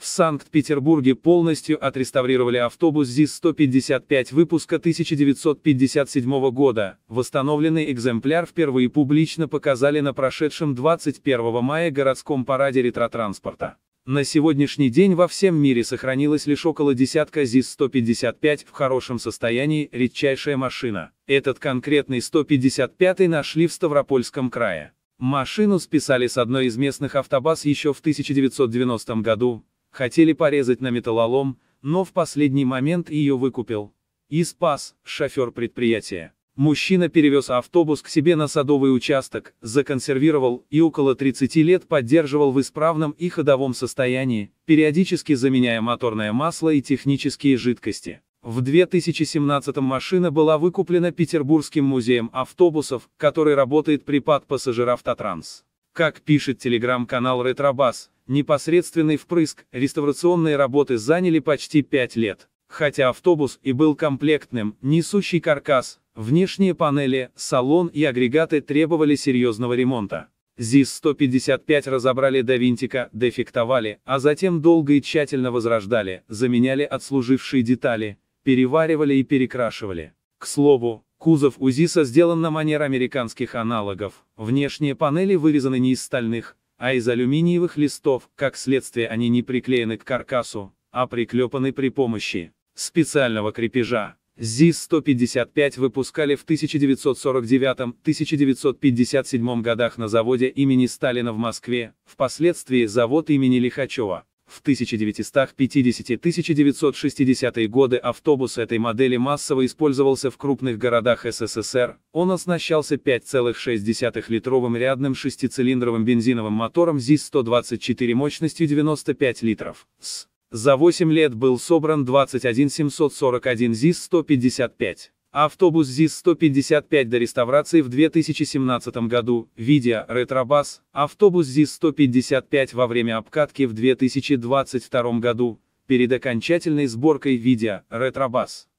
В Санкт-Петербурге полностью отреставрировали автобус ЗИС-155 выпуска 1957 года. Восстановленный экземпляр впервые публично показали на прошедшем 21 мая городском параде ретротранспорта. На сегодняшний день во всем мире сохранилось лишь около десятка ЗИС-155 в хорошем состоянии, редчайшая машина. Этот конкретный 155 й нашли в Ставропольском крае. Машину списали с одной из местных автобаз еще в 1990 году, Хотели порезать на металлолом, но в последний момент ее выкупил. И спас, шофер предприятия. Мужчина перевез автобус к себе на садовый участок, законсервировал и около 30 лет поддерживал в исправном и ходовом состоянии, периодически заменяя моторное масло и технические жидкости. В 2017 машина была выкуплена Петербургским музеем автобусов, который работает при ПАД пассажир «Автотранс». Как пишет телеграм-канал «Ретробас», Непосредственный впрыск, реставрационные работы заняли почти 5 лет. Хотя автобус и был комплектным, несущий каркас, внешние панели, салон и агрегаты требовали серьезного ремонта. ЗИС-155 разобрали до винтика, дефектовали, а затем долго и тщательно возрождали, заменяли отслужившие детали, переваривали и перекрашивали. К слову, кузов УЗИСа сделан на манер американских аналогов, внешние панели вырезаны не из стальных, а из алюминиевых листов, как следствие они не приклеены к каркасу, а приклепаны при помощи специального крепежа. ЗИС-155 выпускали в 1949-1957 годах на заводе имени Сталина в Москве, впоследствии завод имени Лихачева. В 1950-1960-е годы автобус этой модели массово использовался в крупных городах СССР, он оснащался 5,6-литровым рядным шестицилиндровым бензиновым мотором ЗИС-124 мощностью 95 литров. С. За 8 лет был собран 21741 ЗИС-155. Автобус ЗИС-155 до реставрации в 2017 году, видео, ретробас, автобус ЗИС-155 во время обкатки в 2022 году, перед окончательной сборкой видео, ретробас.